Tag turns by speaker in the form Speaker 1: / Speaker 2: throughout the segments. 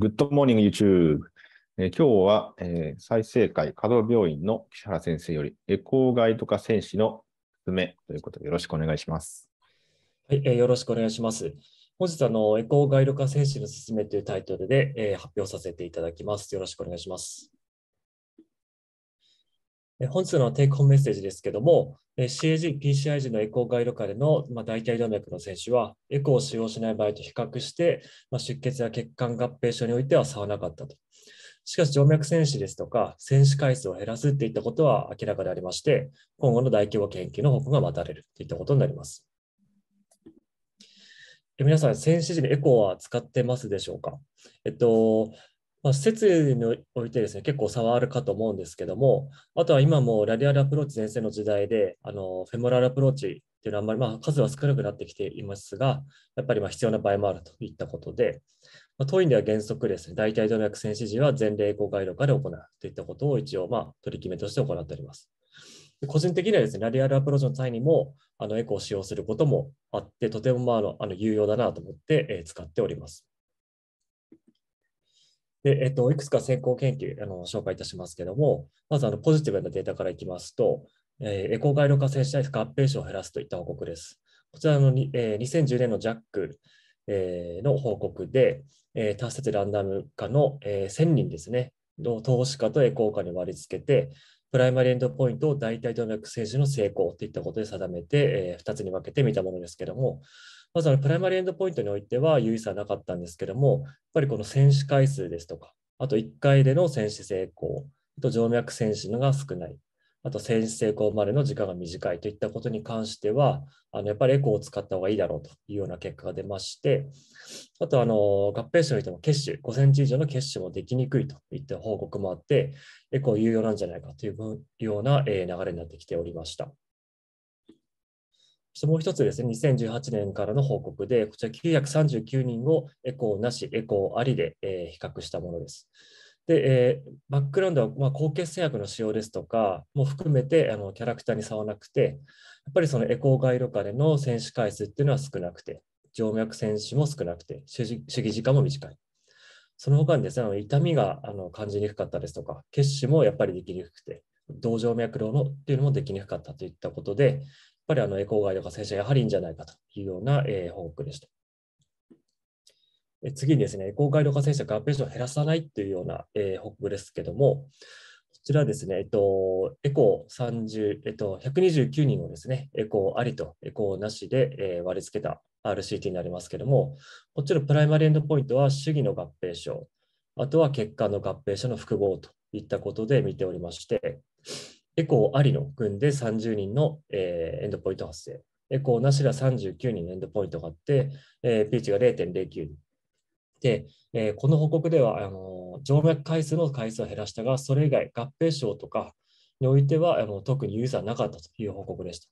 Speaker 1: グッドモーニング YouTube。えー、今日は、えー、再生会稼働病院の岸原先生より、エコーガイド化戦士の勧めということでよろしくお願いします。
Speaker 2: はい、えー、よろしくお願いします。本日あの、エコーガイド化戦士の勧めというタイトルで、えー、発表させていただきます。よろしくお願いします。本日のテイクホームメッセージですけども、CAG、PCI 時のエコーガイド下での、まあ、大動脈の選手は、エコーを使用しない場合と比較して、ま出血や血管合併症においては差はなかったと。しかし、静脈戦士ですとか、戦死回数を減らすといったことは明らかでありまして、今後の大規模研究の方向が待たれるといったことになります。皆さん、戦士時にエコーは使ってますでしょうか、えっとまあ、施設においてですね、結構差はあるかと思うんですけども、あとは今もラリアルアプローチ前盛の時代で、あのフェモラルアプローチっていうのはあんまり、まあ、数は少なくなってきていますが、やっぱりま必要な場合もあるといったことで、まあ、当院では原則ですね、大体動脈栓指示は全例公開度下で行うといったことを一応、ま取り決めとして行っております。個人的にはですね、ラリアルアプローチの際にも、あのエコを使用することもあって、とてもまあのあの有用だなと思って、え使っております。で、えっと、いくつか先行研究、あの紹介いたしますけども、まずあのポジティブなデータからいきますと、えー、エコ外路化性体質合併症を減らすといった報告です。こちらのに、えー、2010年のジャック、の報告で、えー、多施設ランダム化の、えー、1000人ですね、の投資家とエコー化に割り付けて、プライマリエンドポイントを代替動脈政治の成功といったことで定めて、えー、2つに分けてみたものですけども、まずあのプライマリエンドポイントにおいては有意差なかったんですけども、やっぱりこの戦死回数ですとか、あと1回での戦死成功、あと静脈戦死のが少ない、あと戦死成功までの時間が短いといったことに関しては、あのやっぱりエコーを使った方がいいだろうというような結果が出まして、あとあの合併症においても血腫、5センチ以上の血腫もできにくいといった報告もあって、エコー有用なんじゃないかというような流れになってきておりました。そしてもう一つですね、2018年からの報告で、こちら939人をエコーなし、エコーありで、えー、比較したものです。で、えー、バックグラウンドは、まあ、高血栓薬の使用ですとかも含めてあのキャラクターに差はなくて、やっぱりそのエコーガイ下での選手回数っていうのは少なくて、静脈選手も少なくて、主義時間も短い。その他にですね、あの痛みがあの感じにくかったですとか、血腫もやっぱりできにくくて、動静脈炉のっていうのもできにくかったといったことで、ぱりあのエコーガイド化正社やはりいいんじゃないかというような、えー、報告でした。次にですね、エコーガイド化政策、合併症を減らさないというような、えー、報告ですけども、こちらですね、えっと、エコー3えっと、129人をですね、エコーありとエコーなしで、えー、割り付けた RCT になりますけども、こちらプライマリエンドポイントは主義の合併症、あとは血管の合併症の複合といったことで見ておりまして、エコーありの群で30人の、えー、エンドポイント発生。エコーなしら39人のエンドポイントがあって、えー、ピーチが0.09。で、えー、この報告ではあの、静脈回数の回数を減らしたが、それ以外、合併症とかにおいてはあの特にユーザーなかったという報告でした。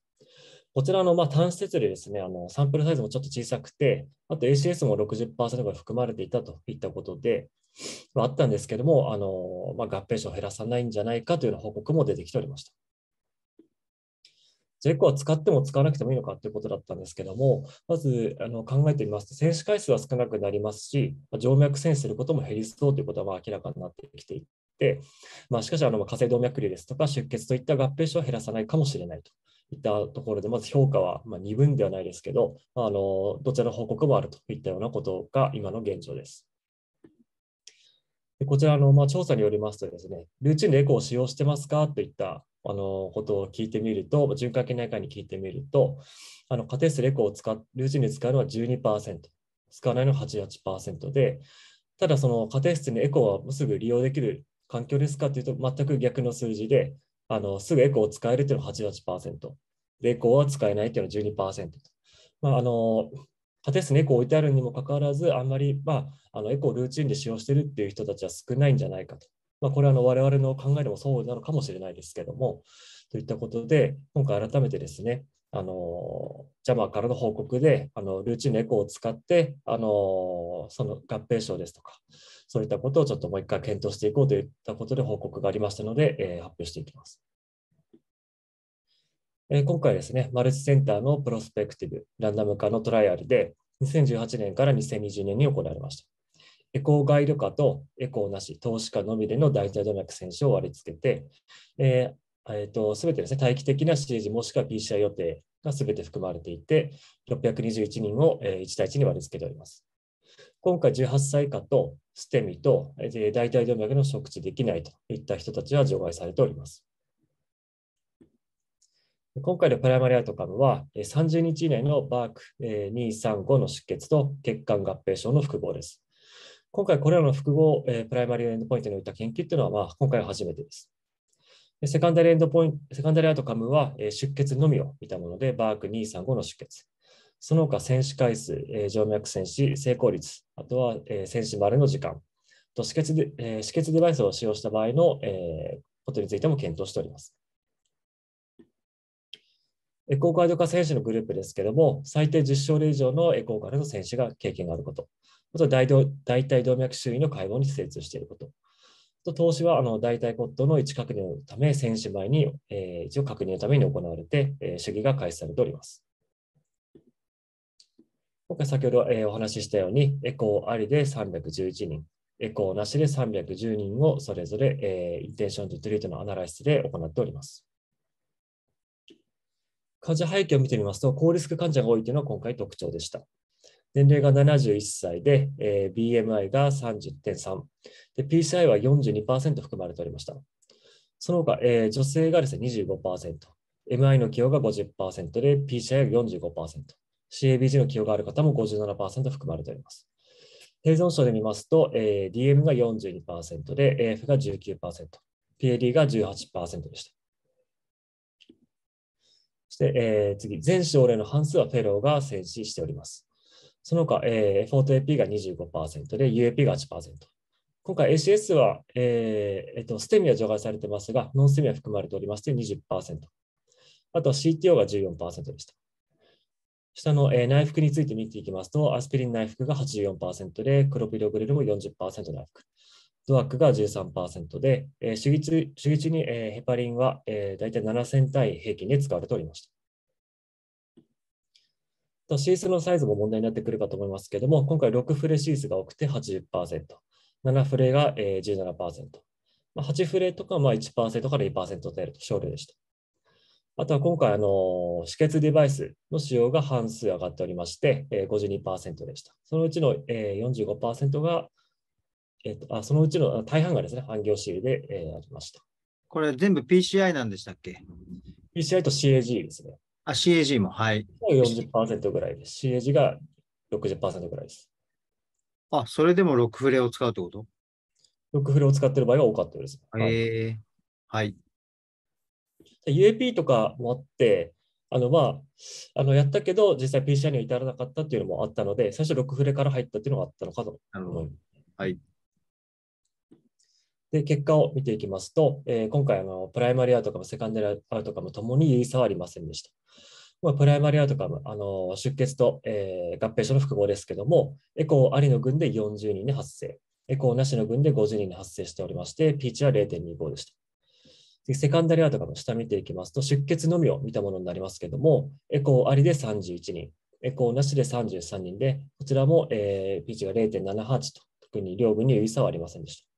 Speaker 2: こちらの、まあ、単施設でですねあの、サンプルサイズもちょっと小さくて、あと ACS も60%ぐらい含まれていたといったことで、あったんですけども、あのまあ、合併症を減らさないんじゃないかというような報告も出てきておりました。ジェコは使っても使わなくてもいいのかということだったんですけども、まずあの考えてみますと、選手回数は少なくなりますし、静脈栓することも減りそうということはまあ明らかになってきていて、まあ、しかし、あの下性動脈瘤ですとか出血といった合併症を減らさないかもしれないといったところで、まず評価はまあ二分ではないですけど、あのどちらの報告もあるといったようなことが今の現状です。でこちらの、まあ、調査によりますとですね、ルーチンでエコーを使用してますかといったあのことを聞いてみると、循環器内科に聞いてみると、あの家庭数エコーを使ルーチンで使うのは12%、使わないのは88%で、ただその家庭室にエコーはすぐ利用できる環境ですかというと、全く逆の数字で、あのすぐエコーを使えるというのは88%、エコーは使えないというのは12%。まあ、あの家庭数コ置いてあるにもかかわらず、あんまり、まあ、あのエコールーチンで使用しているっていう人たちは少ないんじゃないかと。まあ、これはあの我々の考えでもそうなのかもしれないですけども、といったことで、今回改めてですね、あの JAMA からの報告であのルーチンのエコーを使ってあのその合併症ですとかそういったことをちょっともう一回検討していこうといったことで報告がありましたので、えー、発表していきます。今回ですね、マルチセンターのプロスペクティブ、ランダム化のトライアルで、2018年から2020年に行われました。エコーガイド化とエコーなし、投資家のみでの代替動脈選手を割り付けて、えーえーと、全てですね、待機的な指示もしくは PCR 予定が全て含まれていて、621人を1対1に割り付けております。今回18歳以下とステミと代替動脈の触知できないといった人たちは除外されております。今回のプライマリアウトカムは、30日以内のバーク235の出血と血管合併症の複合です。今回、これらの複合プライマリーエンドポイントに置いた研究というのは、まあ、今回は初めてです。セカンダリエンドポイント、セカンダリアウトカムは出血のみを見たもので、バーク235の出血。その他、戦死回数、静脈戦死、成功率、あとは戦死までの時間と止血デ、止血デバイスを使用した場合のことについても検討しております。エコーカード化選手のグループですけれども、最低10勝例以上のエコーカード選手が経験があること。あと大大体動脈周囲の解剖に精通していること。と投資はあの大体コットの位置確認のため、選手前に、えー、一応確認のために行われて、えー、主義が開始されております。今回先ほど、えー、お話ししたように、エコーありで311人、エコーなしで310人をそれぞれ、えー、インテンションとトリートのアナライスで行っております。患者背景を見てみますと、高リスク患者が多いというのが今回特徴でした。年齢が71歳で、えー、BMI が30.3で、PCI は42%含まれておりました。その他、えー、女性がですね25%、MI の寄与が50%で、PCI が45%、CABG の寄与がある方も57%含まれております。生存症で見ますと、えー、DM が42%で、AF が19%、PAD が18%でした。して、えー、次、全省令の半数はフェローが戦死しております。その他、えー、F4AP が25%で、UAP が8%。今回 ACS は、えーえっと、ステミは除外されてますが、ノンステミは含まれておりまして20%。あと CTO が14%でした。下の、えー、内服について見ていきますと、アスピリン内服が84%で、クロピドグリルも40%内服。ドアックが13%で、えー、手義中主義中に、えー、ヘパリンは、えー、大体7000体平均で使われておりました。とシースのサイズも問題になってくるかと思いますけれども、今回6フレシースが多くて80%、7フレがえー、17%、まあ、8フレとかまあ1%から2%程度と少量でした。あとは今回、あの止血デバイスの使用が半数上がっておりまして、えー、52%でした。そのうちのえー、45%がえっと、あそのうちの大半がですね、半業種で、えー、ありました。これ全部 PCI なんでしたっけ ?PCI と CAG ですね。あ、CAG も、はい。40%ぐらいです。CAG が60%ぐらいです。
Speaker 3: あ、それでも6フレを使うってこと
Speaker 2: ロックフレを使っている場合が多かったです。えー、はい。UAP とかもあって、あのまあ、あのやったけど、実際 PCI には至らなかったっていうのもあったので、最初ロックフレから入ったっていうのがあったのかと思います。はい。で、結果を見ていきますと、えー、今回のプライマリアウトも、セカンダリアウトカムともに差はありませんでした。まあ、プライマリアウトも、あの出血と、えー、合併症の複合ですけども、エコーありの群で40人に発生、エコーなしの群で50人に発生しておりまして、ピーチは0.25でした。セカンダリアとかも下見ていきますと、出血のみを見たものになりますけども、エコーありで31人、エコーなしで33人で、こちらも、えー、ピーチが0.78と、特に両軍に有意差はありませんでした。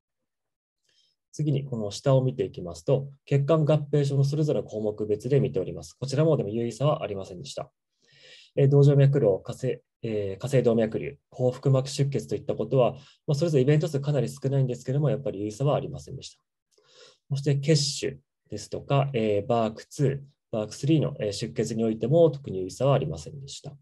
Speaker 2: 次にこの下を見ていきますと、血管合併症のそれぞれ項目別で見ております。こちらもでも有意差はありませんでした。えー、動静脈瘤、火星、えー、火星動脈瘤、幸腹膜出血といったことは、まあ、それぞれイベント数かなり少ないんですけれども、やっぱり有意差はありませんでした。そして血腫ですとか、えー、バーク2、バーク3の出血においても特に有意差はありませんでした。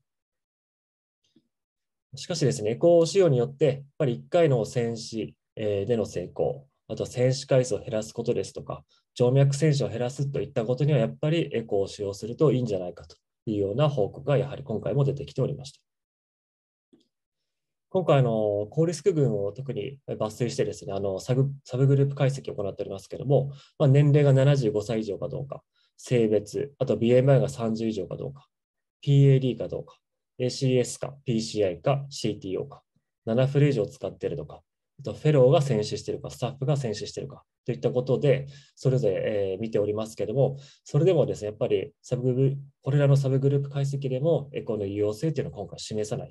Speaker 2: しかしですね、エコー使用によって、やっぱり1回の戦死での成功、あと選手回数を減らすことですとか、静脈選手を減らすといったことには、やっぱりエコーを使用するといいんじゃないかというような報告が、やはり今回も出てきておりました。今回の高リスク群を特に抜粋してですねあのサブサブグループ解析を行っておりますけれども、まあ、年齢が75歳以上かどうか性別あと BMI が30以上かどうか PAD かどうか ACS か PCI か CTO か7フレー上を使っているのかフェローが選手しているか、スタッフが選手しているかといったことで、それぞれ、見ておりますけれども、それでもですね、やっぱりサブこれらのサブグループ解析でも、エコの有用性というのを今回示さない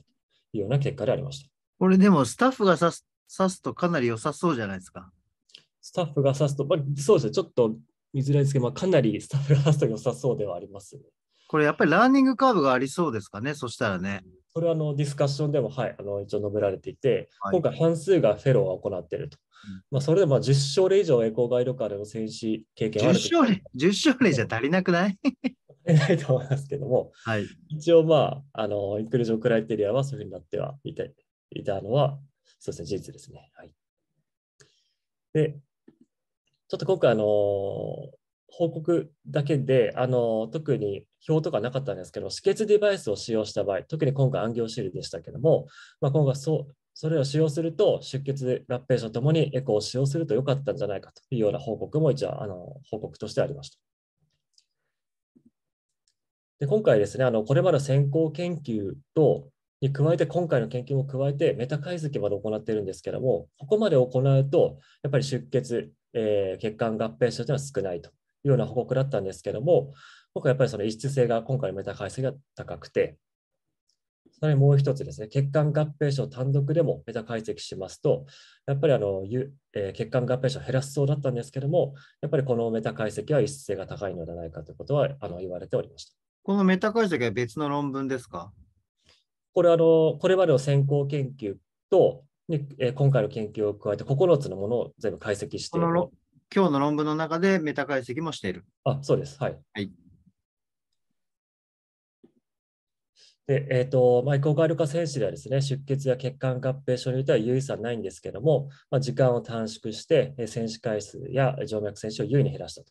Speaker 2: というような結果でありました。これでも、スタッフが指す指すとかなり良さそうじゃないですか。スタッフが指すと、まあ、そうですね、ちょっと見づらいですけど、まあ、かなりスタッフが指すと良さそうではあります、これやっぱりラーニングカーブがありそうですかね、そしたらね。うんこれはあのディスカッションでも、はい、あの一応述べられていて、今回半数がフェローが行っていると。まあ、それでまあ10勝例以上、コーガイドカーでの戦士経験ある10勝例。10勝例じゃ足りなくないないと思いますけども、はい、一応、まあ、あのインクルージョンクライテリアはそういうふうになってはいたいたのは、そうですね、事実ですね。はい、で、ちょっと今回、あの報告だけで、あの特に表とかなかったんですけど、止血デバイスを使用した場合、特に今回、安行シールでしたけども、まあ、今回そ、それを使用すると、出血合併症ともにエコーを使用すると良かったんじゃないかというような報告も一応、あの報告としてありました。で今回ですね、あのこれまで先行研究とに加えて、今回の研究も加えて、メタ解析まで行っているんですけども、ここまで行うと、やっぱり出血、えー、血管合併症というのは少ないというような報告だったんですけども、僕はやっぱりその異質性が今回のメタ解析が高くて、さらにもう一つですね、血管合併症単独でもメタ解析しますと、やっぱりあの、えー、血管合併症を減らすそうだったんですけども、やっぱりこのメタ解析は異質性が高いのではないかということはあの言われておりました。
Speaker 3: このメタ解析は別の
Speaker 2: 論文ですかこれあの、これまでの先行研究と、にえー、今回の研究を加えて9つのものを全部解析して今日の論文の中で
Speaker 3: メタ解析もしている。あ、そうです。はい。はい、
Speaker 2: で、えっ、ー、と、マイコガル化選手ではですね、出血や血管合併症によっては優位さないんですけども、まあ、時間を短縮して、選手回数や静脈選手を優位に減らしたと。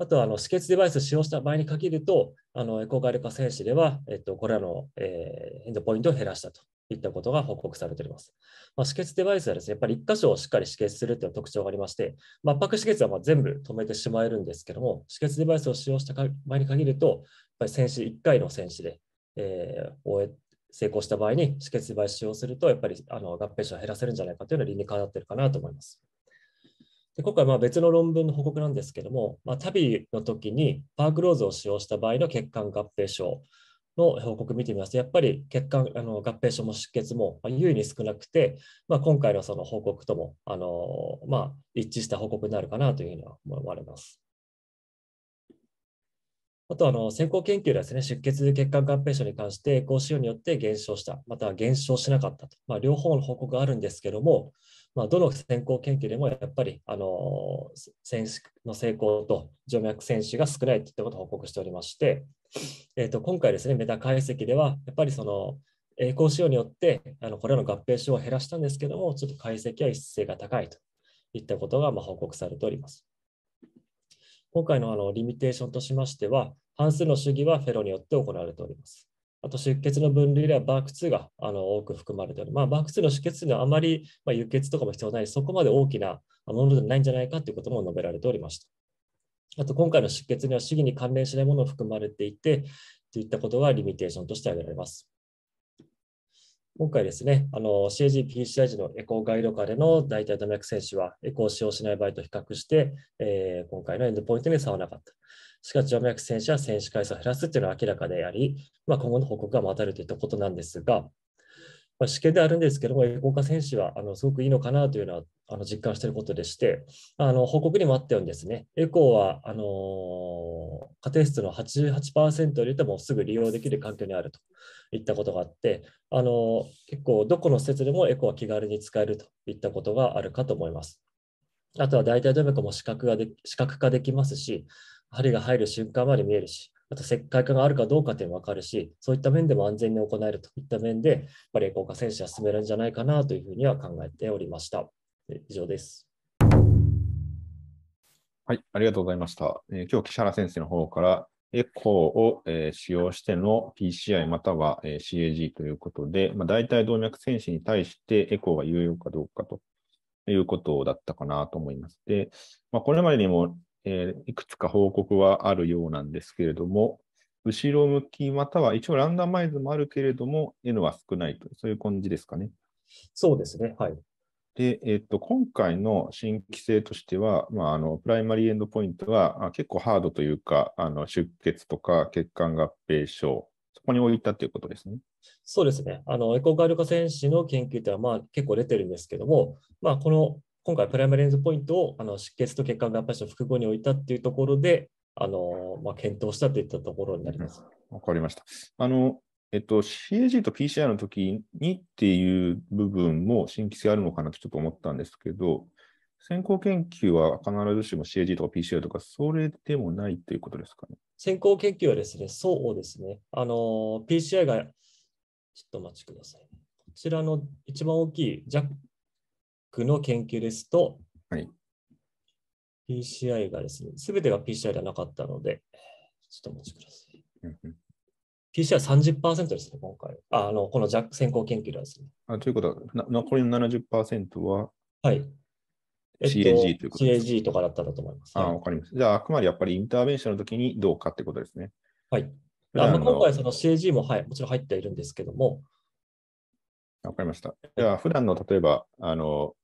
Speaker 2: あとはあの止血デバイスを使用した場合に限ると、あのエコガル化選手では、えっと、これらの、えー、エンドポイントを減らしたといったことが報告されております。まあ、止血デバイスはですね、やっぱり1箇所をしっかり止血するという特徴がありまして、まあ、圧迫止血はま全部止めてしまえるんですけども、止血デバイスを使用した場合に限ると、やっぱり戦死1回の選手で、えー、終え成功した場合に止血デバイス使用すると、やっぱりあの合併症を減らせるんじゃないかというのは理にかなっているかなと思います。で今回まあ別の論文の報告なんですけども、まあ、旅の時にパークローズを使用した場合の血管合併症の報告見てみますと、やっぱり血管あの合併症も出血も優位に少なくて、まあ、今回のその報告ともあの、まあ、一致した報告になるかなというふうには思われます。あとあの、先行研究ではですね、出血血管合併症に関して、高使用によって減少した、または減少しなかったと、まあ、両方の報告があるんですけども、まあ、どの先行研究でもやっぱり、あの、選手の成功と静脈選手が少ないといったことを報告しておりまして、えーと、今回ですね、メタ解析では、やっぱりその、栄光使用によってあのこれらの合併症を減らしたんですけども、ちょっと解析は一性が高いといったことがま報告されております。今回のあのリミテーションとしましては、半数の主義はフェロによって行われております。あと出血の分類ではバーク2があの多く含まれており、まあ、バーク2の出血というのはあまり、ま輸血とかも必要ない、そこまで大きなものではないんじゃないかということも述べられておりました。あと今回の出血には主義に関連しないものを含まれていて、といったことがリミテーションとして挙げられます。今回ですね、CAG、PCI 時のエコーガイド下での大体動脈選手は、エコーを使用しない場合と比較して、えー、今回のエンドポイントに差はなかった。しかし、動脈選手は選手回数を減らすというのは明らかであり、まあ、今後の報告が待たれるといたことなんですが、まあ、試験であるんですけども、エコーカ選手はあのすごくいいのかなというのはあの実感していることでして、あの報告にもあったようにですね、エコーはあの家庭室の88%を入れてもすぐ利用できる環境にあるといったことがあって、あの結構どこの施設でもエコーは気軽に使えるといったことがあるかと思います。あとは大体どれかも視覚がで視覚化できますし、針が入る瞬間まで見えるし、あと石灰化があるかどうかっていうの分かるし、そういった面でも安全に行えるといった面で、やレぱりエコ選手は進めるんじゃないかなというふうには考えておりました。以上です。はい、
Speaker 1: ありがとうございました。えー、今日、木原先生の方から、エコーを、えー、使用しての PCI または、えー、CAG ということで、まあ、大体動脈選手に対してエコーが有用かどうかということだったかなと思います。で、まあ、これまでにもえー、いくつか報告はあるようなんですけれども、後ろ向きまたは一応ランダマイズもあるけれども、N は少ないとそういう感じですかね。
Speaker 2: そうですね。
Speaker 1: はい。で、えっ、と、今回の新規性としては、まあ、あの、プライマリーエンドポイントあ、結構ハードというか、あの、出血とか血管合併症、そこに置いたということですね。
Speaker 2: そうですね。あの、エコガルカ選手の研究では、まあ、結構出てるんですけども、まあ、この今回プライムレンズポイントをあの出血と血管合併症複合に置いたっていうところで、あのまあ、検討したといったところになります。
Speaker 1: わ、かりました。あのえっと、CAG と PCR の時にっていう部分も新規性あるのかなとちょっと思ったんですけど、
Speaker 2: 先行研
Speaker 1: 究は必ずしも CAG とか PCR とか、それでもないということですかね。
Speaker 2: 先行研究はですね、そうですね。あの、PCR が、ちょっとお待ちください。こちらの一番大きい、若クの研究ですと、はい、PCI がですね、すべてが PCI ではなかったので、ちょっとお待ちください。うん、PCI30% ですね、今回。あのこの先行研究ではですね。あということは、
Speaker 1: 残りの70%は、
Speaker 2: はい、CAG とい
Speaker 1: うことです、CAG とかだっただと思います、ね。あわかります。じゃあ、あくまでやっぱりインターベンションの時にどうかってことですね。
Speaker 2: はい。あ今回、その CAG も、はい、もちろん入っているんですけども、
Speaker 1: わかりました。では、普段の例えば、あの、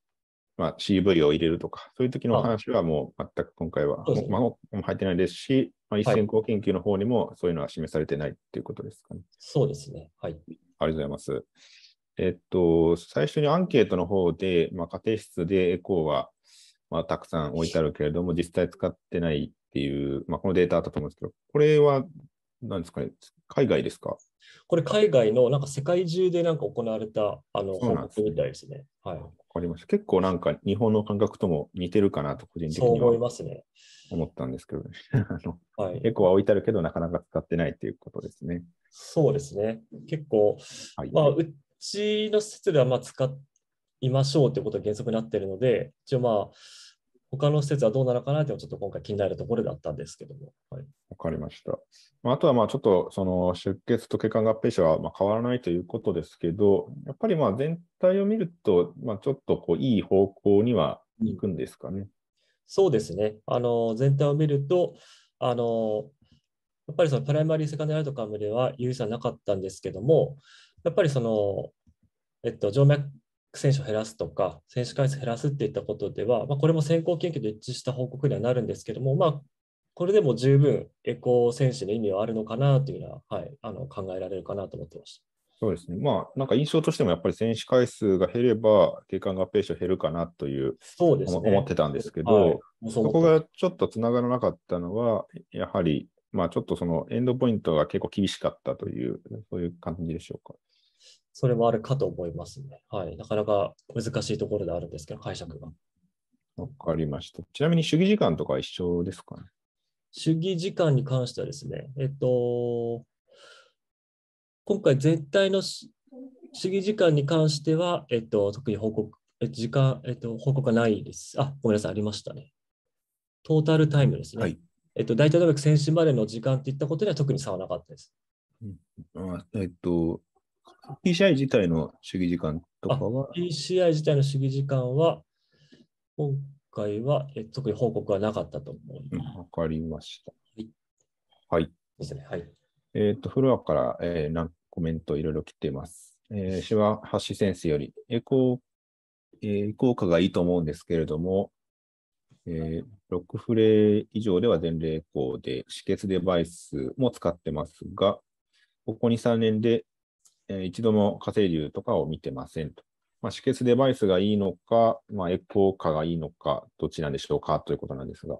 Speaker 1: まあ、CV を入れるとか、そういう時の話はもう全く今回は、はまあ、もう入ってないですし、まあ、一線工研究の方にもそういうのは示されてないっていうことですかね。
Speaker 2: はい、そうですね。はい。あり
Speaker 1: がとうございます。えっと、最初にアンケートの方で、まあ、家庭室でエコーは、まあ、たくさん置いてあるけれども、実際使ってないっていう、まあ、このデータあったと思うんですけど、これは何ですかね、海外ですか
Speaker 2: これ海外のなんか世界中でなんか行われたあの報告みたいですね。はい。わ
Speaker 1: かりました。結構なんか日本の感覚とも似てるかなと個人的には思いますね。思ったんですけどね。はい、エコは置いてあるけどなかなか使ってないということですね。
Speaker 2: そうですね。結構、はい、まあ、うちの施設ではまあ使いましょうということが原則になっているので、一応まあ、他の施設はどうなのかなというのちょっと今回気になるところだったんですけども。わ、はい、
Speaker 1: かりました。あとはまあちょっとその出血と血管合併症はま変わらないということですけど、やっぱりまあ全体を見ると、まちょっとこういい方向には行くんですかね。うん、
Speaker 2: そうですね。あの全体を見ると、あのやっぱりそのプライマリー、セカンダリアウカムでは有意差なかったんですけども、やっぱりその、えっと、静脈選手を減らすとか、選手回数減らすっていったことでは、まあ、これも先行研究と一致した報告にはなるんですけども、まあ、これでも十分エコー選手の意味はあるのかなというのは、はい、あの考えられるかなと思ってました。
Speaker 1: そうですね、まあ、なんか印象としてもやっぱり選手回数が減れば、経過合併症減るかなというそうです、ね、思ってたんですけど、はい、そこがちょっとつながらなかったのは、やはり、まあ、ちょっとそのエンドポイントが結構厳しかったという、そういう感じでしょうか。
Speaker 2: それもあるかと思いますね。はい。なかなか難しいところであるんですけど、解釈が。わかりました。ちなみに主義時間とか一緒ですかね主義時間に関してはですね、えっと、今回絶対の主義時間に関しては、えっと、特に報告、えっと、時間、えっと、報告がないです。あ、ごめんなさい、ありましたね。トータルタイムですね。はい、えっと、大体の選手までの時間っていったことには特に差はなかったです。うん、あえっと、PCI 自体の主義時間とかは ?PCI 自体の主義時間は、今回はえ特に報告はなかったと思います。
Speaker 1: わ、うん、かりました。はい。はい。ですね。はい。えっ、と、フロアから、えー、コメントいろいろ来ています。えー、シワハシ先生より、エコー、えー、効果がいいと思うんですけれども、えー、6フレ以上では全例エコーで、止血デバイスも使ってますが、ここ2、3年でえー、一度も火星流とかを見てませんと。まあ、止血デバイスがいいのか、まあ、エコー化がいいのか、どっちなんでしょうかということなんですが。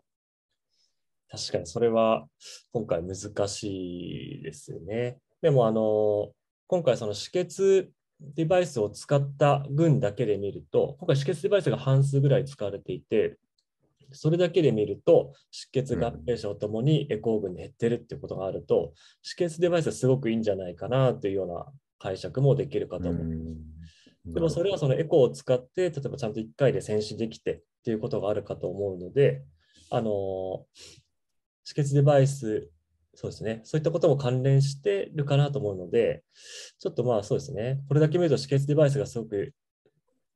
Speaker 2: 確かにそれは今回難しいですよね。でもあの今回その止血デバイスを使った群だけで見ると、今回止血デバイスが半数ぐらい使われていて、それだけで見ると、出血合併症ともにエコー群に減ってるっていうことがあると、うん、血デバイスはすごくいいんじゃないかなというような解釈もできるかと思います。でもそれはそのエコーを使って、例えばちゃんと1回で戦死できてっていうことがあるかと思うので、あの、止血デバイス、そうですね、そういったことも関連してるかなと思うので、ちょっとまあそうですね、これだけ見ると止血デバイスがすごく、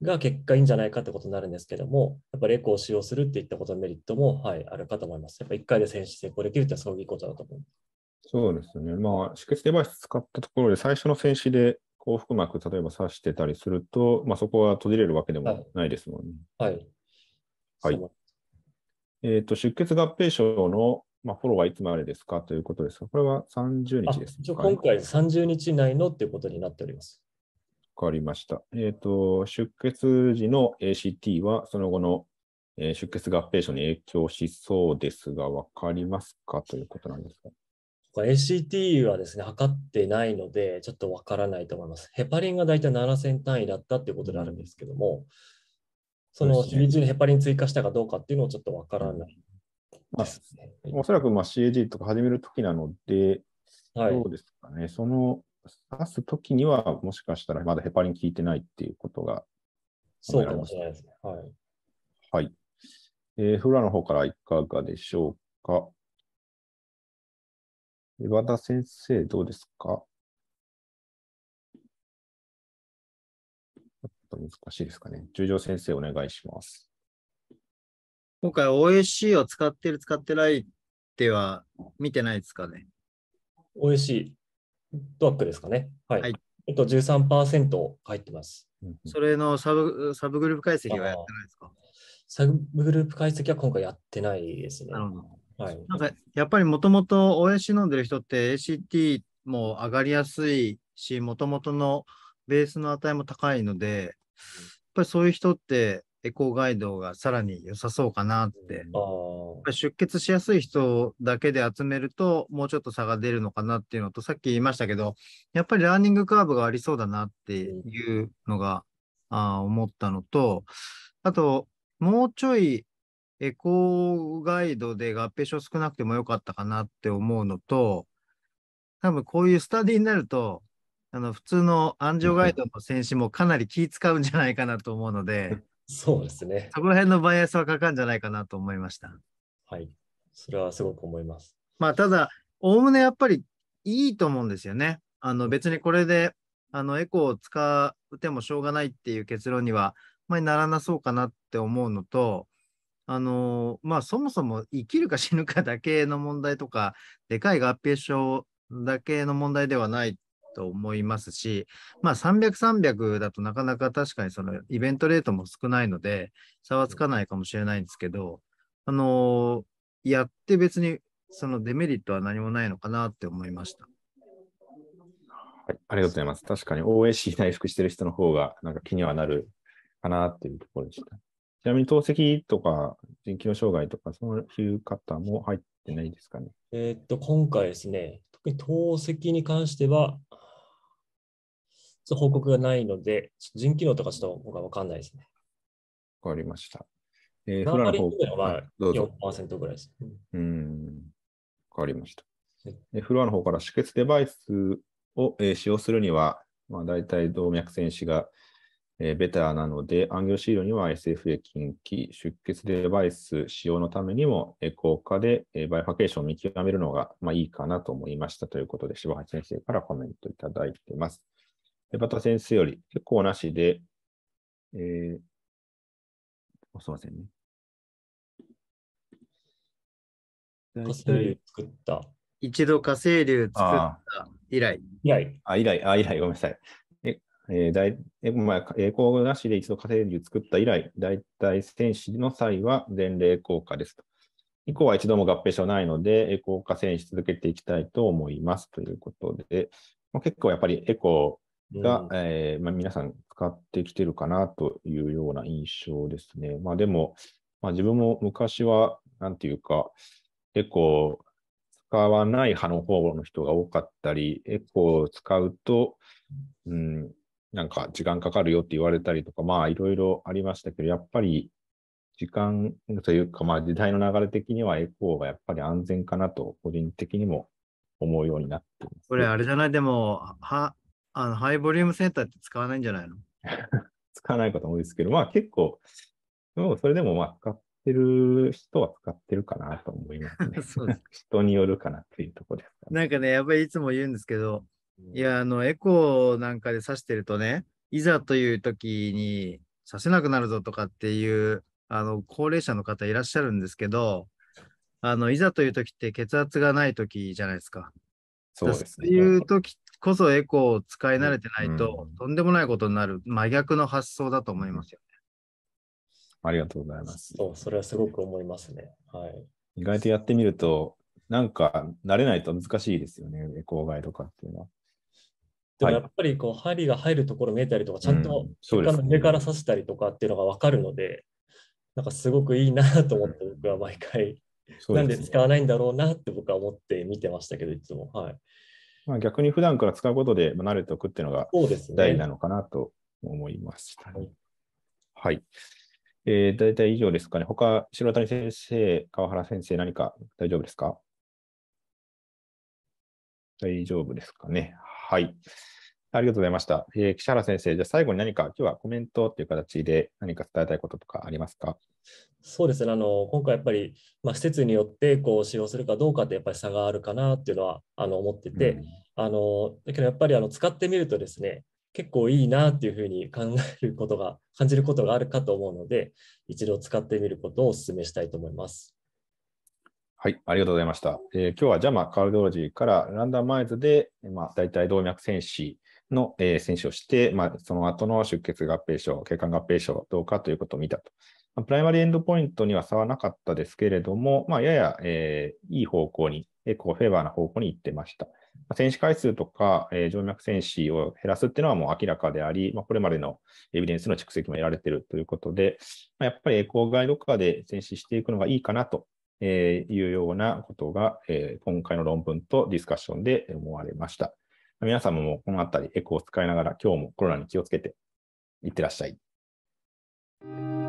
Speaker 2: が結果いいんじゃないかってことになるんですけども、やっぱりエコーを使用するっていったことのメリットも、はい、あるかと思います。やっぱ1回で選手成功できるってすごくいいことだと思います。
Speaker 1: そうですね。まあ、止血デバイス使ったところで、最初の戦死で幸福膜、例えば刺してたりすると、まあ、そこは閉じれるわけでもないですもんね。はい。はい。えっ、ー、と、出血合併症の、まあ、フォローはいつまでですかということですが、こ
Speaker 2: れは30日ですか、ね、今回30日内のということになっております。
Speaker 1: わかりました。えっ、ー、と、出血時の ACT は、その後の出血合併症に影響しそうです
Speaker 2: が、わかりますかということなんですが。か、ACT はですね、測ってないので、ちょっとわからないと思います。ヘパリンが大体7000単位だったっていうことであるんですけども、
Speaker 3: その CG にヘ
Speaker 2: パリン追加したかどうかっていうのをちょっとわからない、ね、まあ、
Speaker 1: おそらくまあ CAG とか始めるときなので、はい、どうですかね、その刺すときには、もしかしたらまだヘパリン効いてないっていうことが
Speaker 2: そうかもしれないですね。はい。
Speaker 1: はい。えー、フラの方からいかがでしょう
Speaker 3: か。岩田先生、どうですか難しいですかね。
Speaker 1: 十条先生、お願いします。
Speaker 3: 今回 OSC を使ってる、使って
Speaker 2: ないでは見てないですかね。OSC、ドアックですかね。はい。はい、えっと、13%入ってます。
Speaker 3: それのサブサブグループ解析はやってないですか
Speaker 2: サブグループ解析は今回やっ
Speaker 3: てないですね。なるほど。はい、なんかやっぱりもともと o a 飲んでる人って ACT も上がりやすいし、もともとのベースの値も高いので、やっぱりそういう人ってエコーガイドがさらに良さそうかなって。うん、出血しやすい人だけで集めると、もうちょっと差が出るのかなっていうのと、さっき言いましたけど、やっぱりラーニングカーブがありそうだなっていうのが、うん、あ思ったのと、あと、もうちょいエコーガイドで合併症少なくてもよかったかなって思うのと、多分こういうスタディになると、あの普通の安城ガイドの選手もかなり気使うんじゃないかなと思うので、
Speaker 2: そうですね。
Speaker 3: そこら辺のバイアスはかかるんじゃないかなと思いました。はい。
Speaker 2: それはすごく思います。
Speaker 3: まあ、ただ、おおむねやっぱりいいと思うんですよね。あの別にこれであのエコーを使うてもしょうがないっていう結論には、まあ、ならなそうかなって思うのと、あのまあ、そもそも生きるか死ぬかだけの問題とか、でかい合併症だけの問題ではないと思いますし、まあ、300、300だとなかなか確かにそのイベントレートも少ないので、差はつかないかもしれないんですけど、あのやって別にそのデメリットは何もないのかなって思いました。
Speaker 1: はい、ありがとうございます。確かに OAC 内服してる人の方がなんか気にはなるかなっていうところでした。なみに透析とか人機能障害とか、そういう方も入ってないですかね。
Speaker 2: えー、っと、今回ですね、特に透析に関しては、報告がないので、人機能とかちょっと僕は分かんないですね。
Speaker 1: わかりました。えー、フラの方は
Speaker 2: 4%ぐらいです。
Speaker 1: うん、分かりました。えフロアの方から止血デバイスを、えー、使用するには、まあ、大体動脈戦士がえー、ベターなので、暗ン資料シールには SFA 近畿、出血デバイス使用のためにも、えー、効果で、えー、バイファケーションを見極めるのが、まあ、いいかなと思いましたということで、柴八先生からコメントいただいています。で、また先生より結構なしで、えー、
Speaker 3: すいませんね。
Speaker 2: 火星流作っ
Speaker 3: た。一度火星流作った以来。
Speaker 2: 以来。
Speaker 1: あ、以来、あ、以来、ごめんなさい。えー大えまあ、えー、なしで一度火星流作った以来、大体戦死の際は前例効果ですと。以降は一度も合併症ないので、エコー化戦し続けていきたいと思いますということで、まあ、結構やっぱりエコーが、うん、えー、まあ、皆さん使ってきてるかなというような印象ですね。まあ、でも、まあ、自分も昔は、なんていうか、エコー使わない派の方の人が多かったり、エコーを使うと、うん、なんか時間かかるよって言われたりとか、まあいろいろありましたけど、やっぱり時間というか、まあ時代の流れ的にはエコーがやっぱり安全かなと、個人的にも思うようになってます、ね、これあれじ
Speaker 3: ゃないでも、は、あの、ハイボリュームセンターって使わないんじゃないの
Speaker 1: 使わないとも多いですけど、まあ結構、もそれでもまあ使ってる人は使ってるかなと思いますね。そうです 人によるかなっていうところ
Speaker 3: です、ね、なんかね、やっぱりいつも言うんですけど、いや、あの、エコーなんかで刺してるとね、いざという時にさせなくなるぞとかっていう、あの、高齢者の方いらっしゃるんですけど、あの、いざという時って血圧がない時じゃないですか。そうですね。そういう時こそエコーを使い慣れてないと、うん、とんでもないことになる真逆の発想だと思いますよね。
Speaker 1: ありがとうございます。
Speaker 2: そう、それはすごく思いますね。はい。
Speaker 1: 意外とやってみると、なんか慣れないと難しいですよね、エコー外とかっていうのは。
Speaker 2: でもやっぱりこう針が入るところ見えたりとか、ちゃんと床の上から刺したりとかっていうのが分かるので、なんかすごくいいなと思って、僕は毎回、なんで使わないんだろうなって僕は思って見てましたけど、いつも。はいまあ、逆に普段から使うこと
Speaker 1: で慣れておくっていうのが大事なのかなと思いました、ね。はい、えー。大体以上ですかね。他、白谷先生、川原先生、何か大丈夫ですか大丈夫ですかね。はい。ありがとうございました。えー、岸原先生、じゃあ最後に何か、今日はコメントという形で何か伝えたいこととかありますか
Speaker 2: そうですね、あの今回やっぱり、まあ、施設によってこう使用するかどうかってやっぱり差があるかなっていうのはあの思ってて、うん、あのだけどやっぱりあの使ってみるとですね、結構いいなっていうふうに考えることが、感じることがあるかと思うので、一度使ってみることをお勧めしたいと思います。は
Speaker 1: い、ありがとうございました。えー、今日は JAMA カードロジーからランダマイズで、まあ、大体動脈戦死の、えー、戦をして、まあ、その後の出血合併症、血管合併症どうかということを見たと。まあ、プライマリーエンドポイントには差はなかったですけれども、まあ、やや、えー、いい方向に、エコーフェーバーな方向に行ってました。ま戦死回数とか、えー、静脈戦死を減らすっていうのはもう明らかであり、まあ、これまでのエビデンスの蓄積も得られているということで、まあ、やっぱりエコーガイド化で戦死していくのがいいかなとえー、いうようなことが、えー、今回の論文とディスカッションで思われました。皆様もこのあたりエコを使いながら今日もコロナに気をつけていってらっしゃい。